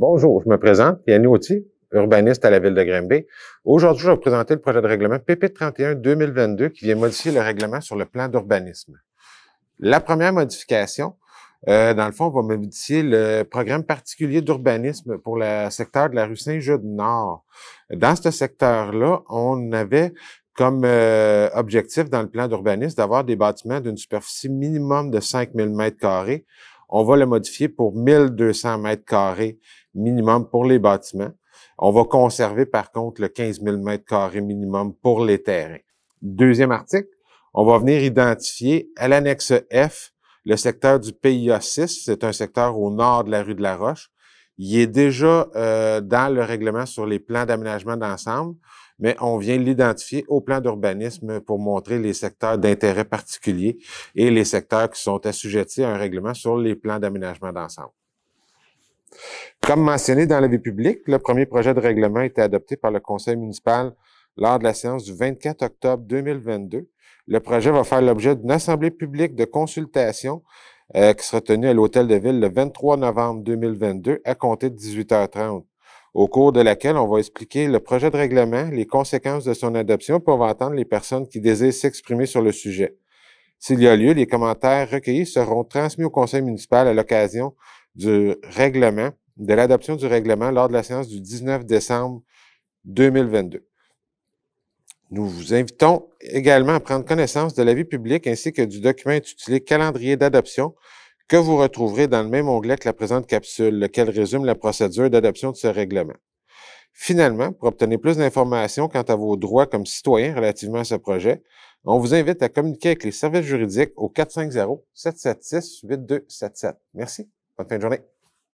Bonjour, je me présente, Yann Autier, urbaniste à la ville de Grimby. Aujourd'hui, je vais vous présenter le projet de règlement PP 31 2022 qui vient modifier le règlement sur le plan d'urbanisme. La première modification, euh, dans le fond, on va modifier le programme particulier d'urbanisme pour le secteur de la rue saint jude de nord Dans ce secteur-là, on avait comme euh, objectif dans le plan d'urbanisme d'avoir des bâtiments d'une superficie minimum de 5000 m carrés on va le modifier pour 1200 m2 minimum pour les bâtiments. On va conserver, par contre, le 15 000 m2 minimum pour les terrains. Deuxième article, on va venir identifier à l'annexe F le secteur du PIA 6. C'est un secteur au nord de la rue de la Roche il est déjà euh, dans le règlement sur les plans d'aménagement d'ensemble, mais on vient l'identifier au plan d'urbanisme pour montrer les secteurs d'intérêt particulier et les secteurs qui sont assujettis à un règlement sur les plans d'aménagement d'ensemble. Comme mentionné dans la vie publique, le premier projet de règlement a été adopté par le conseil municipal lors de la séance du 24 octobre 2022. Le projet va faire l'objet d'une assemblée publique de consultation euh, qui sera tenue à l'Hôtel de Ville le 23 novembre 2022 à compter de 18h30, au cours de laquelle on va expliquer le projet de règlement, les conséquences de son adoption, puis on va entendre les personnes qui désirent s'exprimer sur le sujet. S'il y a lieu, les commentaires recueillis seront transmis au conseil municipal à l'occasion du règlement, de l'adoption du règlement lors de la séance du 19 décembre 2022. Nous vous invitons également à prendre connaissance de l'avis public ainsi que du document intitulé Calendrier d'adoption que vous retrouverez dans le même onglet que la présente capsule, lequel résume la procédure d'adoption de ce règlement. Finalement, pour obtenir plus d'informations quant à vos droits comme citoyen relativement à ce projet, on vous invite à communiquer avec les services juridiques au 450-776-8277. Merci. Bonne fin de journée.